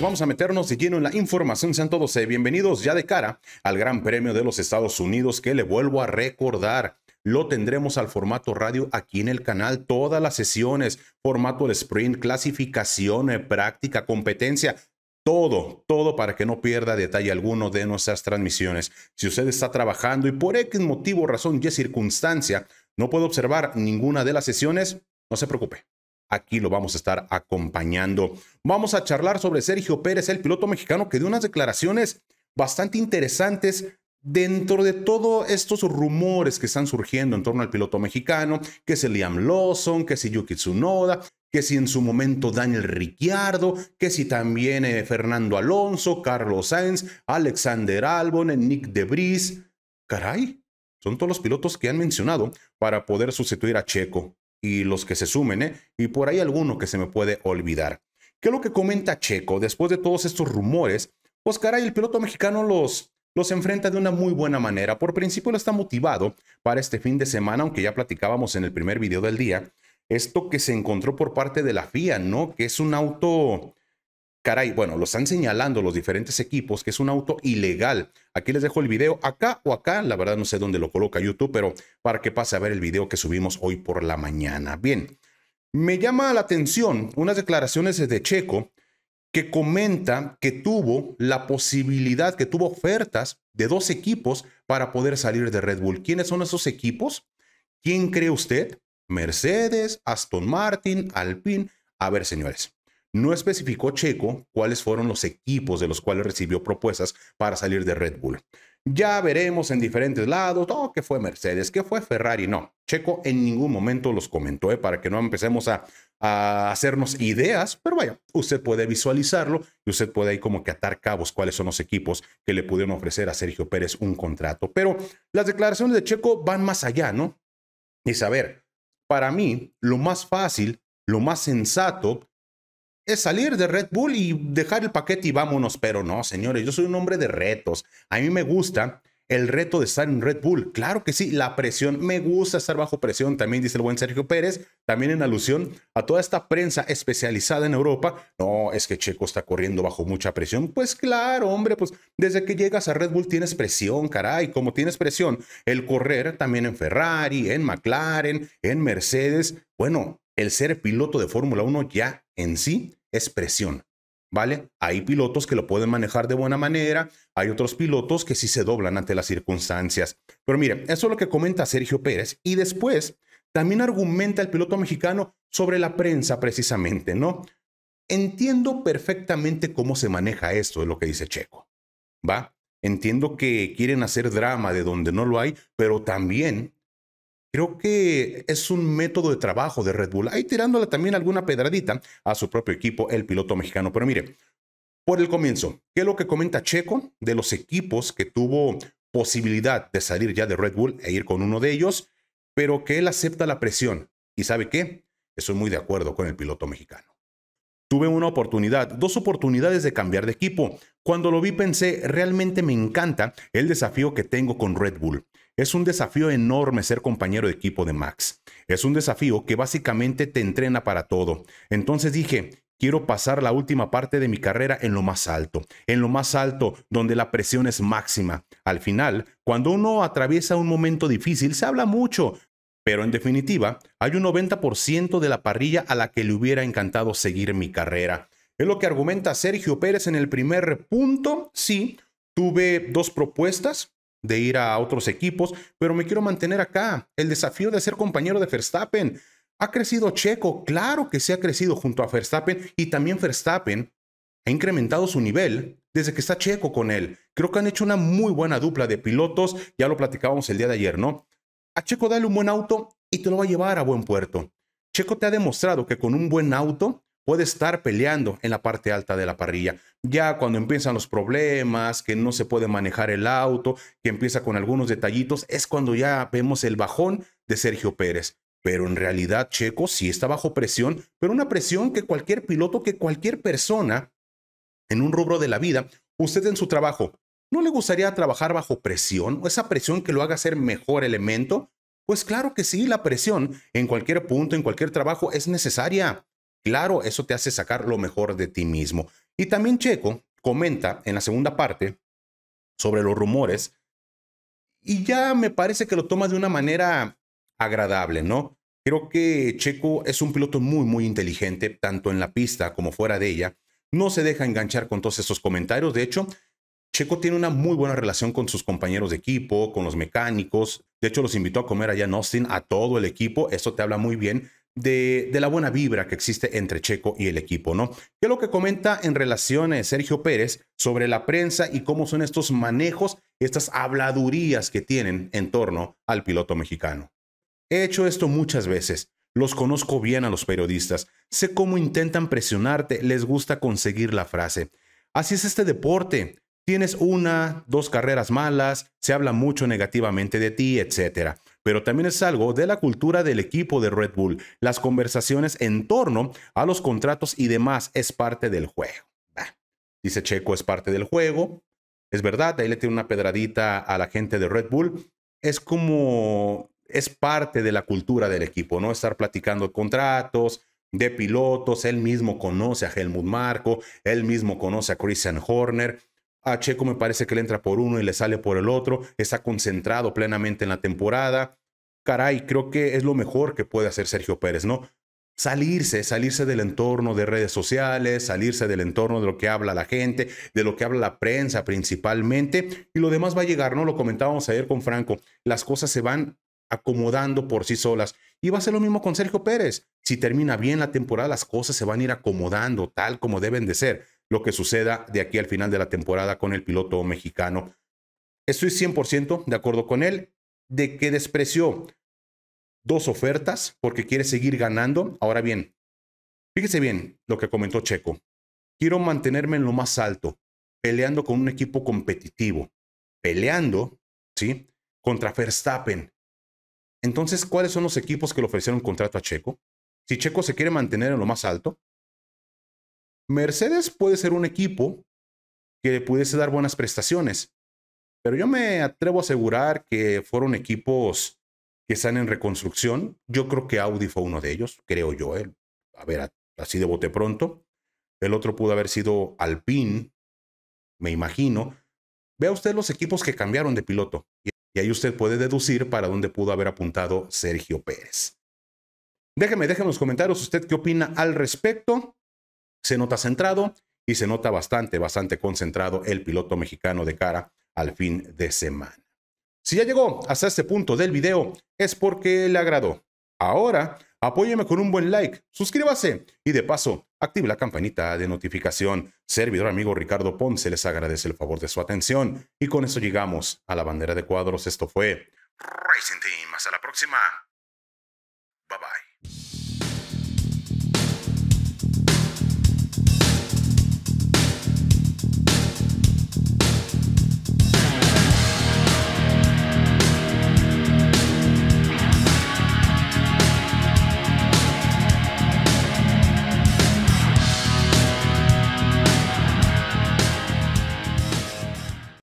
vamos a meternos de lleno en la información. Sean todos eh, bienvenidos ya de cara al Gran Premio de los Estados Unidos que le vuelvo a recordar. Lo tendremos al formato radio aquí en el canal. Todas las sesiones, formato de sprint, clasificación, eh, práctica, competencia, todo, todo para que no pierda detalle alguno de nuestras transmisiones. Si usted está trabajando y por X motivo, razón y circunstancia no puede observar ninguna de las sesiones, no se preocupe. Aquí lo vamos a estar acompañando. Vamos a charlar sobre Sergio Pérez, el piloto mexicano que dio unas declaraciones bastante interesantes dentro de todos estos rumores que están surgiendo en torno al piloto mexicano, que si Liam Lawson, que si Yuki Tsunoda, que si en su momento Daniel Ricciardo, que si también eh, Fernando Alonso, Carlos Sainz, Alexander Albon, eh, Nick De Debris. Caray, son todos los pilotos que han mencionado para poder sustituir a Checo y los que se sumen, ¿eh? y por ahí alguno que se me puede olvidar. ¿Qué es lo que comenta Checo? Después de todos estos rumores, pues caray, el piloto mexicano los, los enfrenta de una muy buena manera. Por principio, está motivado para este fin de semana, aunque ya platicábamos en el primer video del día, esto que se encontró por parte de la FIA, ¿no? Que es un auto Caray, bueno, lo están señalando los diferentes equipos que es un auto ilegal. Aquí les dejo el video, acá o acá, la verdad no sé dónde lo coloca YouTube, pero para que pase a ver el video que subimos hoy por la mañana. Bien, me llama la atención unas declaraciones de Checo que comenta que tuvo la posibilidad, que tuvo ofertas de dos equipos para poder salir de Red Bull. ¿Quiénes son esos equipos? ¿Quién cree usted? Mercedes, Aston Martin, Alpine. A ver, señores, no especificó Checo cuáles fueron los equipos de los cuales recibió propuestas para salir de Red Bull. Ya veremos en diferentes lados, oh, que fue Mercedes, que fue Ferrari, no. Checo en ningún momento los comentó, eh, para que no empecemos a, hacernos ideas, pero vaya, usted puede visualizarlo y usted puede ahí como que atar cabos cuáles son los equipos que le pudieron ofrecer a Sergio Pérez un contrato. Pero las declaraciones de Checo van más allá, ¿no? Y saber, para mí, lo más fácil, lo más sensato es salir de Red Bull y dejar el paquete y vámonos. Pero no, señores, yo soy un hombre de retos. A mí me gusta el reto de estar en Red Bull. Claro que sí, la presión. Me gusta estar bajo presión, también dice el buen Sergio Pérez, también en alusión a toda esta prensa especializada en Europa. No, es que Checo está corriendo bajo mucha presión. Pues claro, hombre, pues desde que llegas a Red Bull tienes presión, caray. Como tienes presión, el correr también en Ferrari, en McLaren, en Mercedes. Bueno, el ser piloto de Fórmula 1 ya en sí es presión, ¿vale? Hay pilotos que lo pueden manejar de buena manera, hay otros pilotos que sí se doblan ante las circunstancias. Pero mire, eso es lo que comenta Sergio Pérez. Y después, también argumenta el piloto mexicano sobre la prensa precisamente, ¿no? Entiendo perfectamente cómo se maneja esto, es lo que dice Checo, ¿va? Entiendo que quieren hacer drama de donde no lo hay, pero también Creo que es un método de trabajo de Red Bull, ahí tirándole también alguna pedradita a su propio equipo, el piloto mexicano. Pero mire, por el comienzo, ¿qué es lo que comenta Checo de los equipos que tuvo posibilidad de salir ya de Red Bull e ir con uno de ellos, pero que él acepta la presión? ¿Y sabe qué? Estoy muy de acuerdo con el piloto mexicano. Tuve una oportunidad, dos oportunidades de cambiar de equipo. Cuando lo vi pensé, realmente me encanta el desafío que tengo con Red Bull. Es un desafío enorme ser compañero de equipo de Max. Es un desafío que básicamente te entrena para todo. Entonces dije, quiero pasar la última parte de mi carrera en lo más alto, en lo más alto donde la presión es máxima. Al final, cuando uno atraviesa un momento difícil, se habla mucho, pero en definitiva, hay un 90% de la parrilla a la que le hubiera encantado seguir mi carrera. Es lo que argumenta Sergio Pérez en el primer punto. Sí, tuve dos propuestas, de ir a otros equipos, pero me quiero mantener acá. El desafío de ser compañero de Verstappen. ¿Ha crecido Checo? Claro que se ha crecido junto a Verstappen y también Verstappen ha incrementado su nivel desde que está Checo con él. Creo que han hecho una muy buena dupla de pilotos, ya lo platicábamos el día de ayer, ¿no? A Checo dale un buen auto y te lo va a llevar a buen puerto. Checo te ha demostrado que con un buen auto puede estar peleando en la parte alta de la parrilla. Ya cuando empiezan los problemas, que no se puede manejar el auto, que empieza con algunos detallitos, es cuando ya vemos el bajón de Sergio Pérez. Pero en realidad Checo sí está bajo presión, pero una presión que cualquier piloto, que cualquier persona en un rubro de la vida, usted en su trabajo, ¿no le gustaría trabajar bajo presión? ¿O esa presión que lo haga ser mejor elemento? Pues claro que sí, la presión en cualquier punto, en cualquier trabajo es necesaria. Claro, eso te hace sacar lo mejor de ti mismo. Y también Checo comenta en la segunda parte sobre los rumores y ya me parece que lo tomas de una manera agradable, ¿no? Creo que Checo es un piloto muy, muy inteligente, tanto en la pista como fuera de ella. No se deja enganchar con todos esos comentarios. De hecho, Checo tiene una muy buena relación con sus compañeros de equipo, con los mecánicos. De hecho, los invitó a comer allá en Austin a todo el equipo. Eso te habla muy bien de, la buena vibra que existe entre Checo y el equipo, ¿no? ¿Qué es lo que comenta en relación a Sergio Pérez sobre la prensa y cómo son estos manejos, estas habladurías que tienen en torno al piloto mexicano? He hecho esto muchas veces. Los conozco bien a los periodistas. Sé cómo intentan presionarte. Les gusta conseguir la frase. Así es este deporte. Tienes una, dos carreras malas, se habla mucho negativamente de ti, etcétera pero también es algo de la cultura del equipo de Red Bull. Las conversaciones en torno a los contratos y demás es parte del juego. Dice Checo, es parte del juego. Es verdad, ahí le tiene una pedradita a la gente de Red Bull. Es como, es parte de la cultura del equipo, ¿no? Estar platicando contratos, de pilotos, él mismo conoce a Helmut Marco, él mismo conoce a Christian Horner, a Checo me parece que le entra por uno y le sale por el otro. Está concentrado plenamente en la temporada. Caray, creo que es lo mejor que puede hacer Sergio Pérez, ¿no? Salirse, salirse del entorno de redes sociales, salirse del entorno de lo que habla la gente, de lo que habla la prensa principalmente, y lo demás va a llegar, ¿no? Lo comentábamos ayer con Franco, las cosas se van acomodando por sí solas. Y va a ser lo mismo con Sergio Pérez. Si termina bien la temporada, las cosas se van a ir acomodando tal como deben de ser lo que suceda de aquí al final de la temporada con el piloto mexicano. Estoy 100% de acuerdo con él de que despreció dos ofertas porque quiere seguir ganando. Ahora bien, fíjese bien lo que comentó Checo. Quiero mantenerme en lo más alto, peleando con un equipo competitivo, peleando, ¿sí? Contra Verstappen. Entonces, ¿cuáles son los equipos que le ofrecieron un contrato a Checo? Si Checo se quiere mantener en lo más alto, Mercedes puede ser un equipo que le pudiese dar buenas prestaciones, pero yo me atrevo a asegurar que fueron equipos que están en reconstrucción. Yo creo que Audi fue uno de ellos, creo yo. él. ¿eh? A ver, así de bote pronto. El otro pudo haber sido Alpine, me imagino. Vea usted los equipos que cambiaron de piloto y ahí usted puede deducir para dónde pudo haber apuntado Sergio Pérez. Déjeme, déjenme en los comentarios usted qué opina al respecto. Se nota centrado y se nota bastante, bastante concentrado el piloto mexicano de cara al fin de semana. Si ya llegó hasta este punto del video es porque le agradó. Ahora, apóyeme con un buen like, suscríbase y de paso, active la campanita de notificación. Servidor amigo Ricardo Ponce les agradece el favor de su atención y con eso llegamos a la bandera de cuadros. Esto fue Racing Team. Hasta la próxima.